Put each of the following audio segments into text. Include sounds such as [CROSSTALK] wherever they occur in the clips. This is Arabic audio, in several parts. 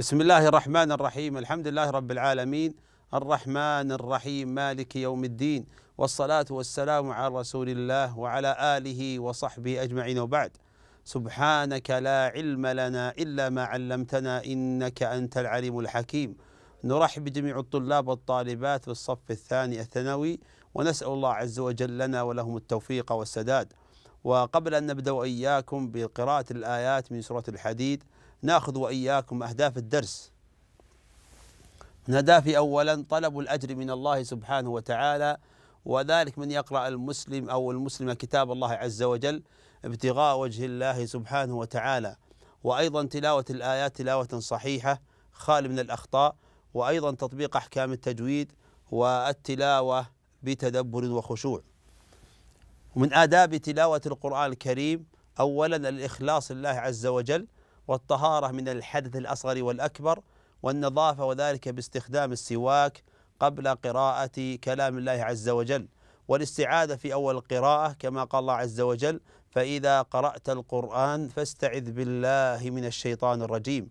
بسم الله الرحمن الرحيم الحمد لله رب العالمين الرحمن الرحيم مالك يوم الدين والصلاة والسلام على رسول الله وعلى آله وصحبه أجمعين وبعد سبحانك لا علم لنا إلا ما علمتنا إنك أنت العليم الحكيم نرحب بجميع الطلاب والطالبات في الصف الثاني الثانوي ونسأل الله عز وجل لنا ولهم التوفيق والسداد وقبل أن نبدأ إياكم بقراءة الآيات من سورة الحديد ناخذ واياكم اهداف الدرس من اولا طلب الاجر من الله سبحانه وتعالى وذلك من يقرا المسلم او المسلمه كتاب الله عز وجل ابتغاء وجه الله سبحانه وتعالى وايضا تلاوه الايات تلاوه صحيحه خال من الاخطاء وايضا تطبيق احكام التجويد والتلاوه بتدبر وخشوع ومن آداب تلاوة القرآن الكريم أولا الإخلاص لله عز وجل والطهارة من الحدث الأصغر والأكبر والنظافة وذلك باستخدام السواك قبل قراءة كلام الله عز وجل والاستعاذة في أول القراءة كما قال الله عز وجل فإذا قرأت القرآن فاستعذ بالله من الشيطان الرجيم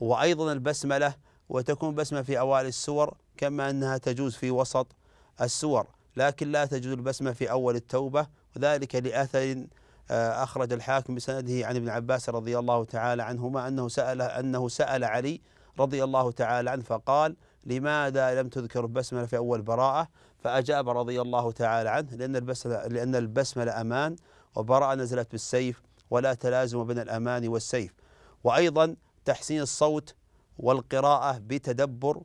وأيضا البسملة وتكون بسمة في أوائل السور كما أنها تجوز في وسط السور لكن لا تجوز البسمة في أول التوبة وذلك لأثر آه، أخرج الحاكم بسنده عن ابن عباس رضي الله تعالى عنهما أنه سأل أنه سأل علي رضي الله تعالى عنه فقال لماذا لم تذكر البسملة في أول براءة فأجاب رضي الله تعالى عنه لأن البسملة, لأن البسملة أمان وبراءة نزلت بالسيف ولا تلازم بين الأمان والسيف وأيضا تحسين الصوت والقراءة بتدبر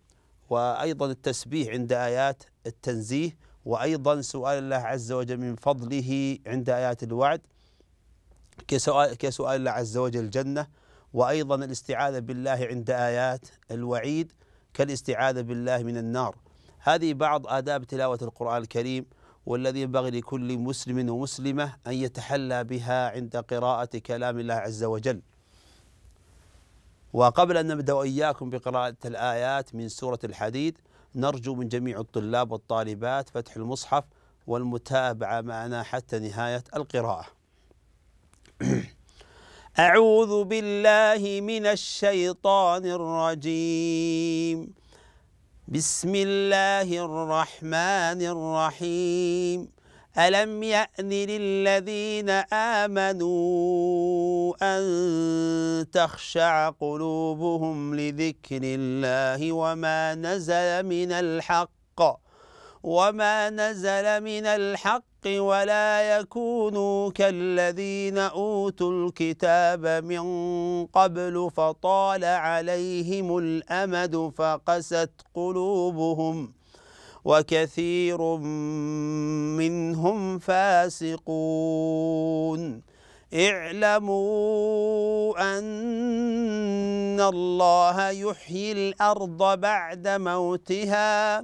وأيضا التسبيح عند آيات التنزيه وأيضا سؤال الله عز وجل من فضله عند آيات الوعد كسؤال, كسؤال الله عز وجل الجنة وأيضا الاستعاذة بالله عند آيات الوعيد كالاستعاذة بالله من النار هذه بعض آداب تلاوة القرآن الكريم والذي ينبغي لكل مسلم ومسلمة أن يتحلى بها عند قراءة كلام الله عز وجل وقبل أن نبدأ إياكم بقراءة الآيات من سورة الحديد نرجو من جميع الطلاب والطالبات فتح المصحف والمتابعة معنا حتى نهاية القراءة أعوذ بالله من الشيطان الرجيم بسم الله الرحمن الرحيم ألم يأن للذين آمنوا أن تخشع قلوبهم لذكر الله وما نزل من الحق وما نزل من الحق ولا يكونوا كالذين أوتوا الكتاب من قبل فطال عليهم الأمد فقست قلوبهم وكثير منهم فاسقون اعلموا أن الله يحيي الأرض بعد موتها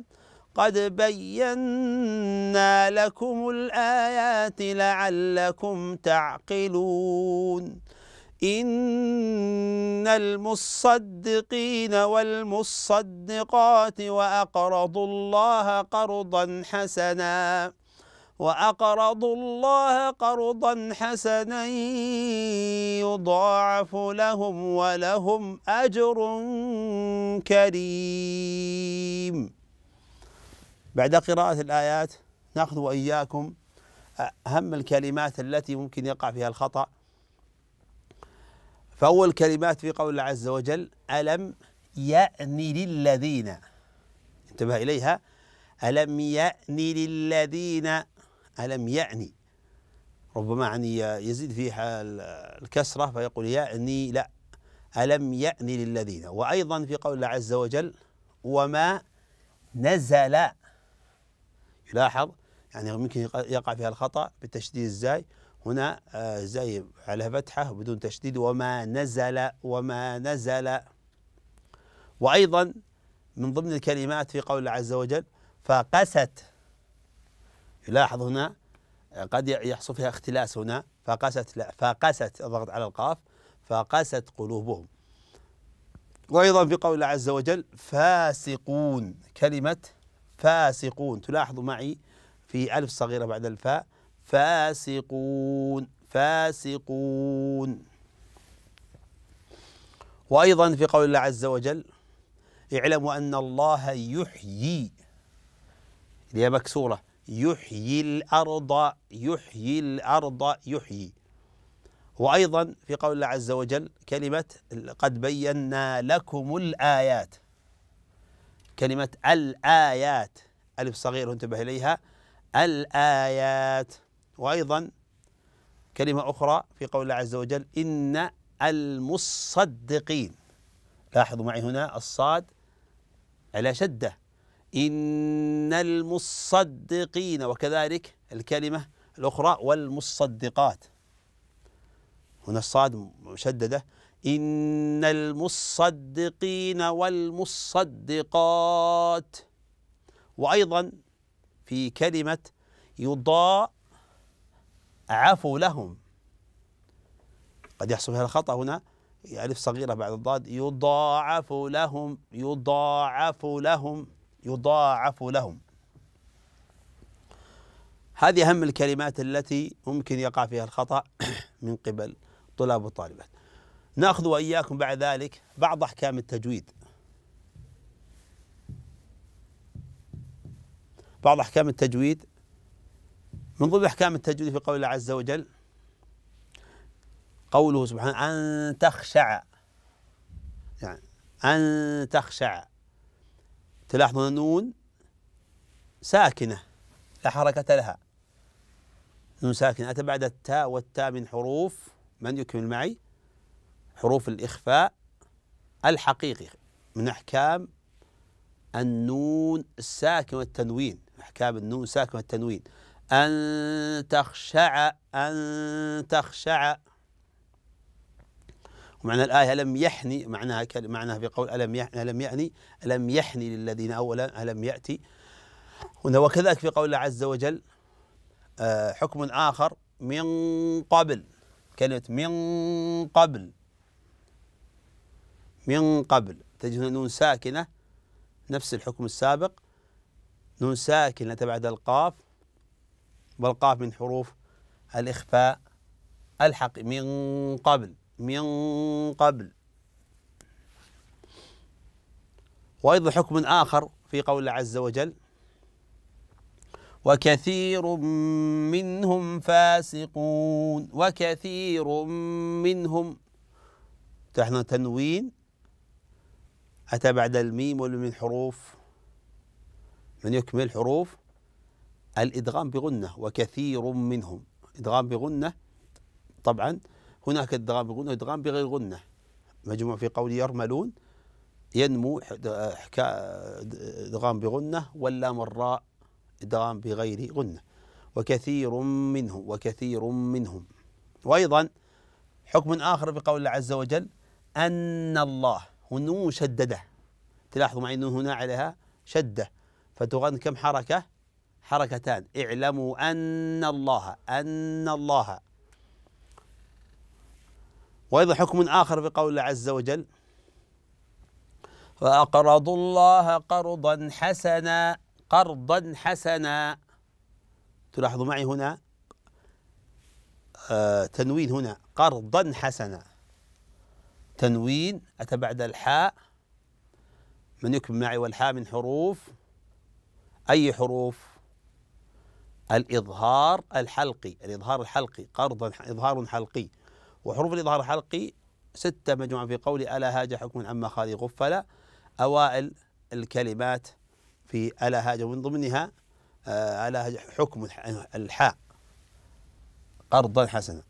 قد بينا لكم الآيات لعلكم تعقلون إن المصدقين والمصدقات وأقرضوا الله قرضا حسنا وأقرضوا الله قرضا حسنا يضاعف لهم ولهم أجر كريم بعد قراءة الآيات نأخذ وإياكم أهم الكلمات التي ممكن يقع فيها الخطأ فأول كلمات في قول الله عز وجل ألم يأني للذين انتبه إليها ألم يأني للذين ألم يعني ربما يعني يزيد فيها الكسرة فيقول يعني لا ألم يأني للذين وأيضا في قول الله عز وجل وما نزل يلاحظ يعني ممكن يقع فيها الخطأ بتشديد الزاي هنا آه، زي على فتحة بدون تشديد وما نزل وما نزل وأيضا من ضمن الكلمات في قول الله عز وجل فقست يلاحظ هنا قد يحصل فيها اختلاس هنا فقست لا فقست الضغط على القاف فقست قلوبهم وأيضا في قول الله عز وجل فاسقون كلمة فاسقون تلاحظ معي في ألف صغيرة بعد الفاء فاسقون فاسقون وأيضا في قول الله عز وجل اعلموا أن الله يحيي هي مكسورة يحيي الأرض يحيي الأرض يحيي وأيضا في قول الله عز وجل كلمة قد بينا لكم الآيات كلمة الآيات ألف صغير انتبه إليها الآيات وأيضا كلمة أخرى في قول الله عز وجل إن المصدقين لاحظوا معي هنا الصاد على شدة إن المصدقين وكذلك الكلمة الأخرى والمصدقات هنا الصاد مشددة إن المصدقين والمصدقات وأيضا في كلمة يضاء عفو لهم قد يحصل فيها الخطأ هنا ألف صغيرة بعد الضاد يضاعف لهم يضاعف لهم يضاعف لهم هذه أهم الكلمات التي ممكن يقع فيها الخطأ [COUGHS] من قبل طلاب وطالبات ناخذ واياكم بعد ذلك بعض احكام التجويد بعض احكام التجويد من ضمن احكام التجويد في قول الله عز وجل قوله سبحانه ان تخشع يعني ان تخشع تلاحظون النون ساكنه لا حركه لها نون ساكنه اتى بعد التاء والتاء من حروف من يكمل معي حروف الإخفاء الحقيقي من أحكام النون الساكن والتنوين أحكام النون الساكن والتنوين أن تخشع أن تخشع ومعنى الآية ألم يحني معناها معناها في قول ألم يحني ألم يعني ألم يحني للذين أولا ألم يأتي هنا وكذلك في قول الله عز وجل آه، حكم آخر من قبل كلمة من قبل من قبل تجد نون ساكنة نفس الحكم السابق نون ساكنة بعد القاف والقاف من حروف الإخفاء الحق من قبل من قبل وأيضا حكم آخر في قول الله عز وجل وكثير منهم فاسقون وكثير منهم تحن تنوين أتى بعد الميم والميم حروف من يكمل حروف الإدغام بغنة وكثير منهم إدغام بغنة طبعا هناك إدغام بغنة وإدغام بغير غنة مجموع في قول يرملون ينمو إدغام بغنة ولا مراء إدغام بغير غنة وكثير منهم وكثير منهم وأيضا حكم آخر في قول الله عز وجل أن الله والنون مشددة تلاحظوا معي أنه هنا عليها شدة فتغن كم حركة حركتان اعلموا أن الله أن الله وأيضا حكم آخر في قول الله عز وجل وأقرضوا الله قرضا حسنا قرضا حسنا تلاحظوا معي هنا آه تنوين هنا قرضا حسنا تنوين أتى بعد الحاء من يكمل معي والحاء من حروف أي حروف الإظهار الحلقي الإظهار الحلقي قرضا إظهار حلقي وحروف الإظهار الحلقي ستة مجموعة في قول ألا هاج حكم عما خالي غفلة أوائل الكلمات في ألا هاج ومن ضمنها آه، ألا هاج حكم الحاء قرضا حسنا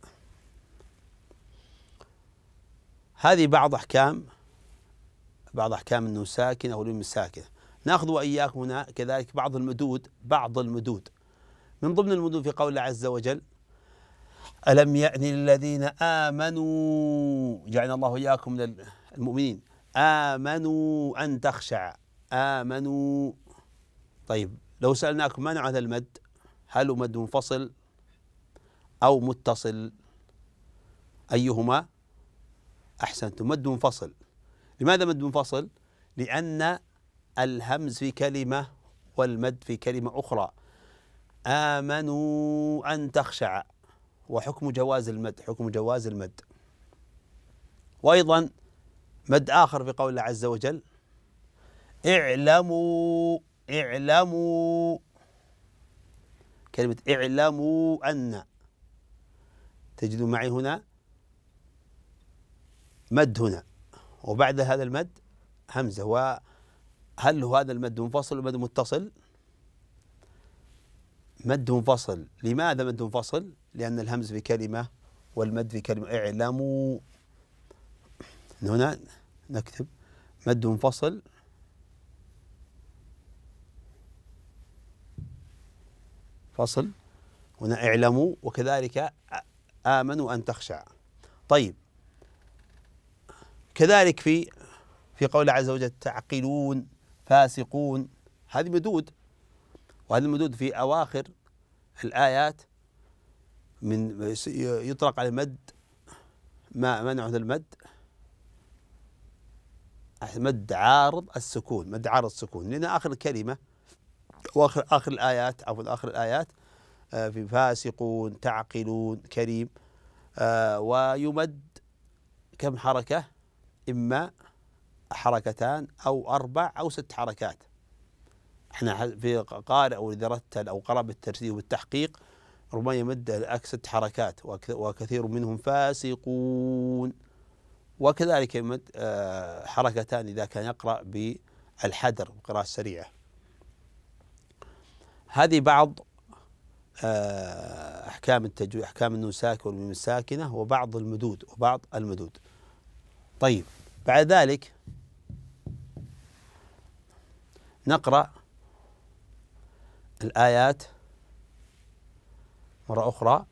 هذه بعض أحكام بعض أحكام انه ساكن او لم ساكن ناخذ وإياكم هنا كذلك بعض المدود بعض المدود من ضمن المدود في قول الله عز وجل ألم يأن الذين آمنوا جعلنا الله إياكم المؤمنين آمنوا أن تخشع آمنوا طيب لو سألناكم من هذا المد هل هو مد منفصل أو متصل أيهما أحسنتم مد منفصل لماذا مد منفصل؟ لأن الهمز في كلمة والمد في كلمة أخرى آمنوا أن تخشع وحكم جواز المد حكم جواز المد وأيضا مد آخر في قول الله عز وجل اعلموا اعلموا كلمة اعلموا أن تجدون معي هنا مد هنا وبعد هذا المد همزة وهل هذا المد منفصل ومد متصل مد منفصل لماذا مد منفصل لأن الهمز في كلمة والمد في كلمة اعلموا هنا نكتب مد منفصل فصل هنا اعلموا وكذلك آمنوا أن تخشع طيب كذلك في في قول عز وجل تعقلون فاسقون هذه مدود وهذه المدود في أواخر الآيات من يطلق على المد ما منع هذا المد مد عارض السكون مد عارض السكون لأن آخر الكلمة وآخر آخر الآيات أو آخر الآيات آه، في فاسقون تعقلون كريم آه، ويمد كم حركة إما حركتان أو أربع أو ست حركات احنا في قارئ أو إذا رتل أو قرب الترتيب والتحقيق ربما يمد لك ست حركات وكثير منهم فاسقون وكذلك يمد آه، حركتان إذا كان يقرأ بالحدر بقراءة سريعة هذه بعض آه، أحكام التجويد أحكام النون والمساكنة والميم الساكنة وبعض المدود وبعض المدود طيب بعد ذلك نقرأ الآيات مرة أخرى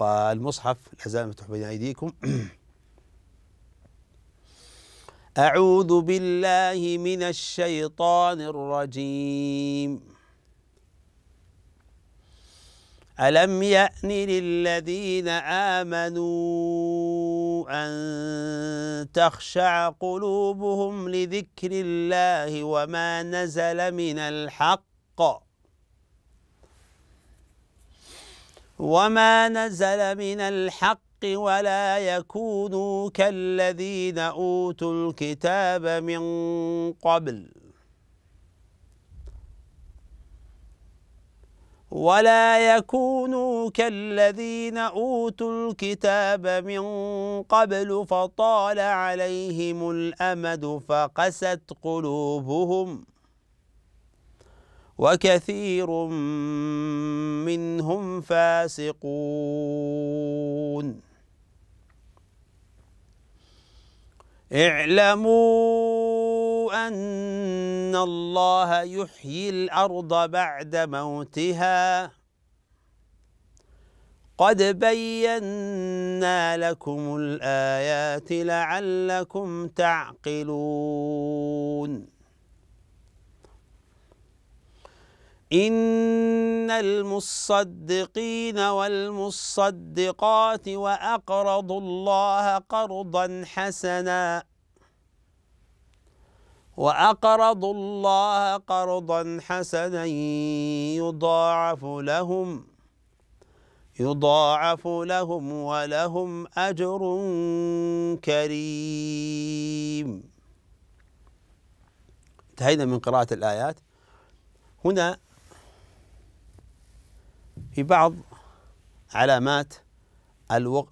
والمصحف لا زال مفتوح بين أيديكم [CLEARS THROAT] أعوذ بالله من الشيطان الرجيم ألم يأن للذين آمنوا أن تخشع قلوبهم لذكر الله وما نزل من الحق وما نزل من الحق ولا يكونوا كالذين أوتوا الكتاب من قبل ولا يكونوا كالذين اوتوا الكتاب من قبل فطال عليهم الامد فقست قلوبهم وكثير منهم فاسقون اعلموا أن الله يحيي الأرض بعد موتها قد بينا لكم الآيات لعلكم تعقلون إن المصدقين والمصدقات وأقرضوا الله قرضا حسناً وأقرضوا الله قرضا حسنا يضاعف لهم يضاعف لهم ولهم أجر كريم انتهينا من قراءة الآيات هنا في بعض علامات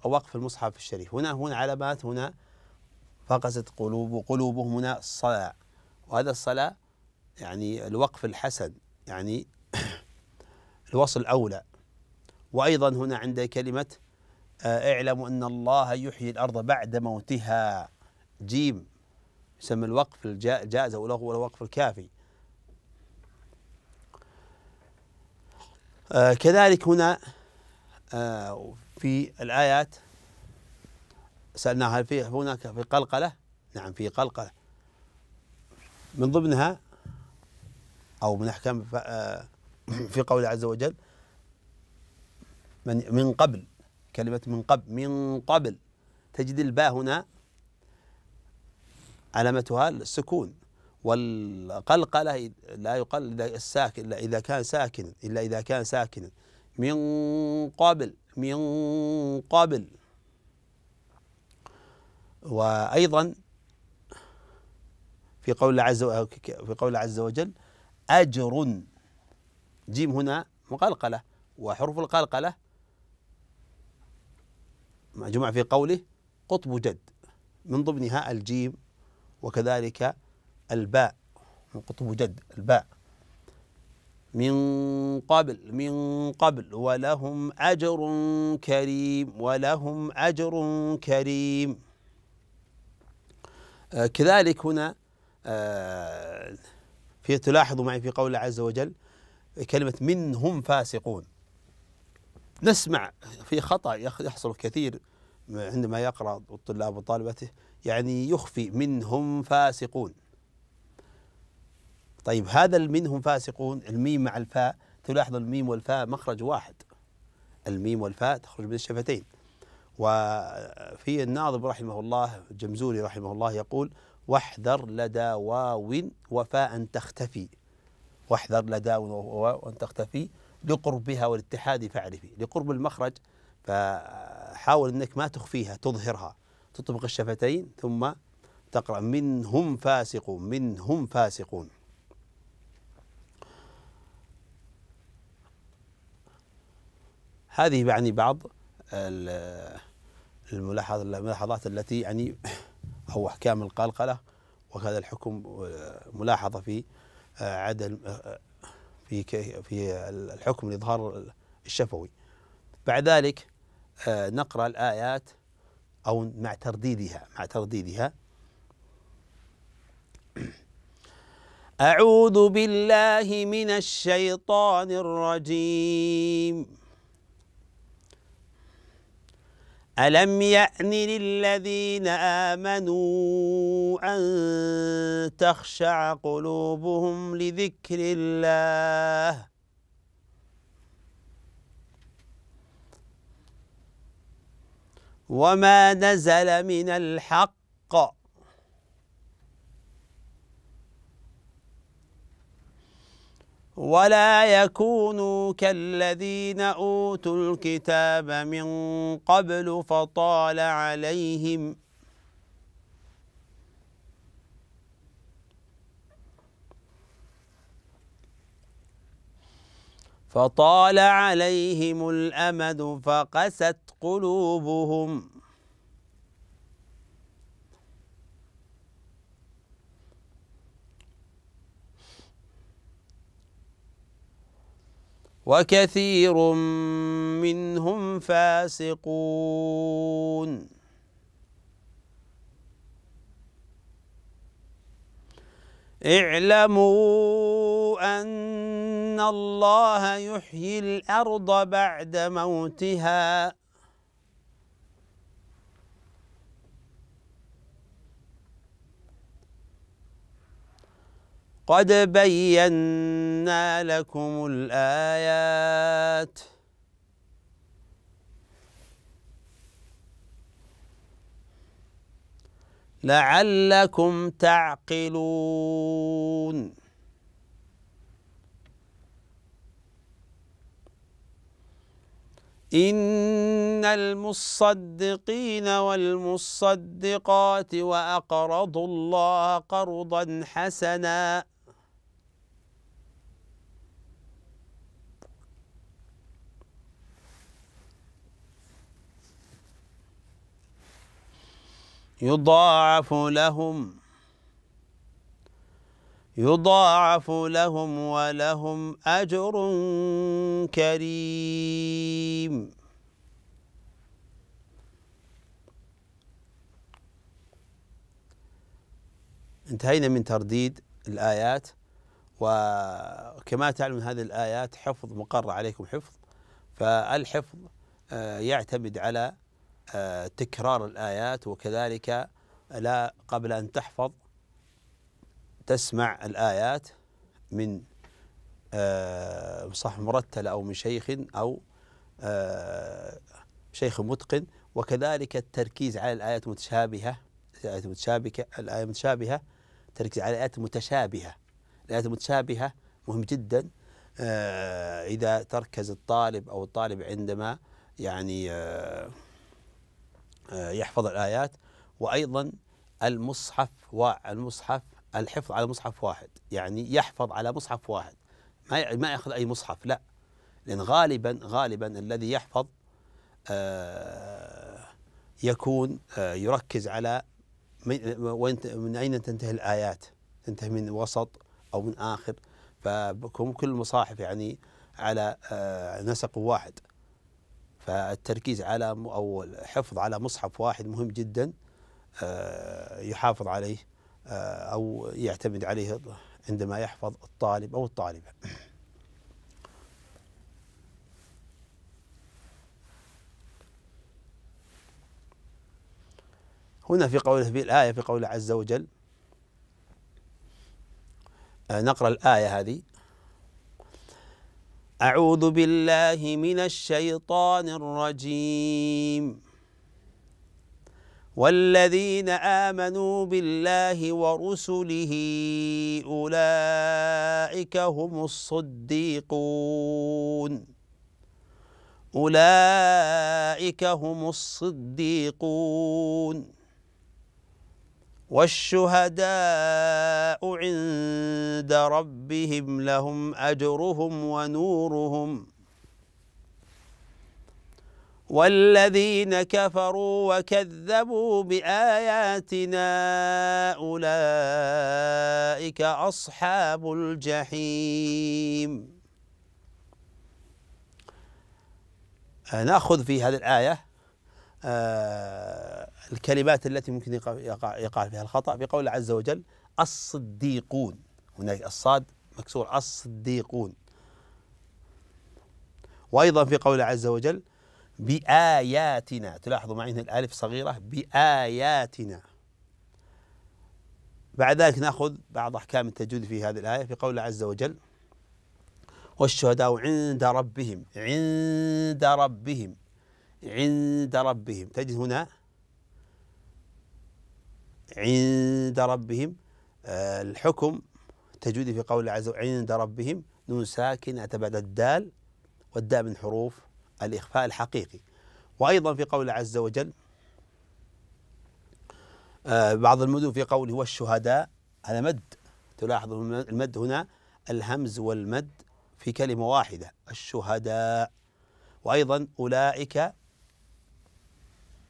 وقف المصحف الشريف هنا هنا علامات هنا فقست قلوب قلوبهم هنا صلع وهذا الصلاة يعني الوقف الحسن يعني [CLEARS THROAT] الوصل أولى وأيضا هنا عند كلمة آه، اعلموا أن الله يحيي الأرض بعد موتها جيم يسمى الوقف الجائز أو الوقف الكافي آه كذلك هنا آه في الآيات سألناها في هناك في قلقلة نعم في قلقلة من ضمنها أو من أحكام آه، في قوله عز وجل من من قبل كلمة من قبل من قبل تجد الباء هنا علامتها السكون والقلقلة لا يقال الساكن إلا إذا كان ساكن إلا إذا كان ساكنا من قبل من قبل وأيضا في قول عز في قول عز وجل أجر جيم هنا مقلقلة وحروف القلقلة مجموع في قوله قطب جد من ضمنها الجيم وكذلك الباء من قطب جد الباء من قبل من قبل ولهم أجر كريم ولهم أجر كريم آه، كذلك هنا آه، في تلاحظ معي في قول الله عز وجل كلمة منهم فاسقون نسمع في خطأ يحصل كثير عندما يقرأ الطلاب وطالبته يعني يخفي منهم فاسقون طيب هذا المنهم فاسقون الميم مع الفاء تلاحظ الميم والفاء مخرج واحد الميم والفاء تخرج من الشفتين وفي الناظم رحمه الله جمزوري رحمه الله يقول واحذر لدى واو وفاء أن تختفي واحذر لدى واو أن تختفي لقربها والاتحاد فاعرفي لقرب المخرج فحاول أنك ما تخفيها تظهرها تطبق الشفتين ثم تقرأ منهم فاسقون منهم فاسقون هذه يعني بعض الملاحظات التي يعني أو أحكام القلقلة وهذا الحكم آه، ملاحظة في آه، عدم آه، في في الحكم الإظهار الشفوي بعد ذلك نقرأ الآيات أو مع ترديدها مع ترديدها أعوذ بالله من الشيطان الرجيم ألم يأن للذين آمنوا أن تخشع قلوبهم لذكر الله وما نزل من الحق ولا يكونوا كالذين أوتوا الكتاب من قبل فطال عليهم فطال عليهم الأمد فقست قلوبهم وكثير منهم فاسقون اعلموا أن الله يحيي الأرض بعد موتها قد بينا لكم الآيات لعلكم تعقلون إن المصدقين والمصدقات وأقرضوا الله قرضا حسناً يضاعف لهم يضاعف لهم ولهم أجر كريم انتهينا من ترديد الآيات وكما تعلم هذه الآيات حفظ مقر عليكم حفظ فالحفظ آه، يعتمد على آه، تكرار الآيات وكذلك لا قبل أن تحفظ تسمع الآيات من آه، صح مرتلة أو من شيخ أو آه، شيخ متقن وكذلك التركيز على الآيات المتشابهة الآيات المتشابهة الآية المتشابهة التركيز على الآيات المتشابهة الآيات المتشابهة مهم جدا إذا تركز الطالب أو الطالب عندما يعني آه، يحفظ الآيات وأيضا المصحف والمصحف الحفظ على مصحف واحد يعني يحفظ على مصحف واحد ما ما ياخذ اي مصحف لا لان غالبا غالبا الذي يحفظ آه، يكون آه، يركز على من, من اين تنتهي الايات تنتهي من وسط او من اخر فكل المصاحف يعني على نسق واحد فالتركيز على او الحفظ على مصحف واحد مهم جدا آه، يحافظ عليه آه، او يعتمد عليه عندما يحفظ الطالب او الطالبه. هنا في قوله في الآية في قوله عز وجل آه، نقرأ الآية هذه أعوذ بالله من الشيطان الرجيم والذين آمنوا بالله ورسله أولئك هم الصديقون أولئك هم الصديقون والشهداء عند ربهم لهم أجرهم ونورهم والذين كفروا وكذبوا بآياتنا أولئك أصحاب الجحيم آه، نأخذ في هذه الآية آه الكلمات التي ممكن يقع, يقع فيها الخطأ في قوله عز وجل الصديقون هناك الصاد مكسور الصديقون وأيضا في قوله عز وجل بآياتنا تلاحظوا معي هنا الألف صغيرة بآياتنا بعد ذلك ناخذ بعض احكام التجويد في هذه الايه في قوله عز وجل والشهداء عند ربهم عند ربهم عند ربهم تجد هنا عند ربهم آه، الحكم تجودي في قوله عز وجل عند ربهم نون ساكنة بعد الدال والداء من حروف الإخفاء الحقيقي وأيضا في قوله عز وجل آه، بعض المدن في قوله والشهداء هذا مد تلاحظ المد هنا الهمز والمد في كلمة واحدة الشهداء وأيضا أولئك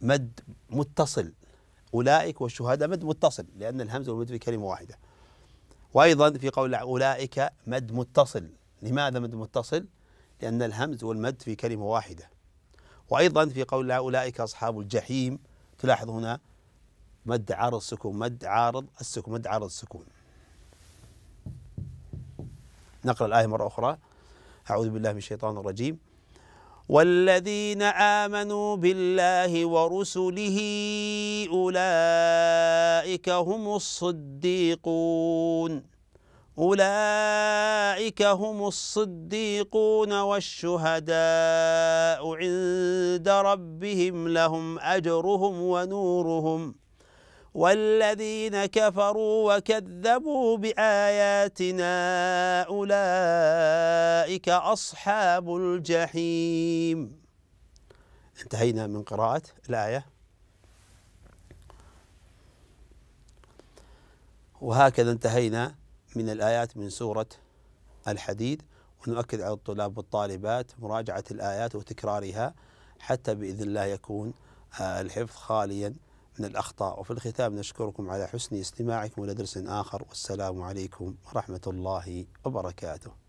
مد متصل أولئك والشهداء مد متصل لأن الهمز والمد في كلمة واحدة وأيضا في قول أولئك مد متصل لماذا مد متصل؟ لأن الهمز والمد في كلمة واحدة وأيضا في قول أولئك أصحاب الجحيم تلاحظ هنا مد عارض السكون مد عارض السكون مد عارض السكون نقرأ الآية مرة أخرى أعوذ بالله من الشيطان الرجيم والذين آمنوا بالله ورسله أولئك هم الصديقون أولئك هم الصديقون والشهداء عند ربهم لهم أجرهم ونورهم والذين كفروا وكذبوا بآياتنا أولئك أصحاب الجحيم انتهينا من قراءة الآية وهكذا انتهينا من الآيات من سورة الحديد ونؤكد على الطلاب والطالبات مراجعة الآيات وتكرارها حتى بإذن الله يكون آه، الحفظ خاليا من الأخطاء وفي الختام نشكركم على حسن استماعكم إلى درس آخر والسلام عليكم ورحمة الله وبركاته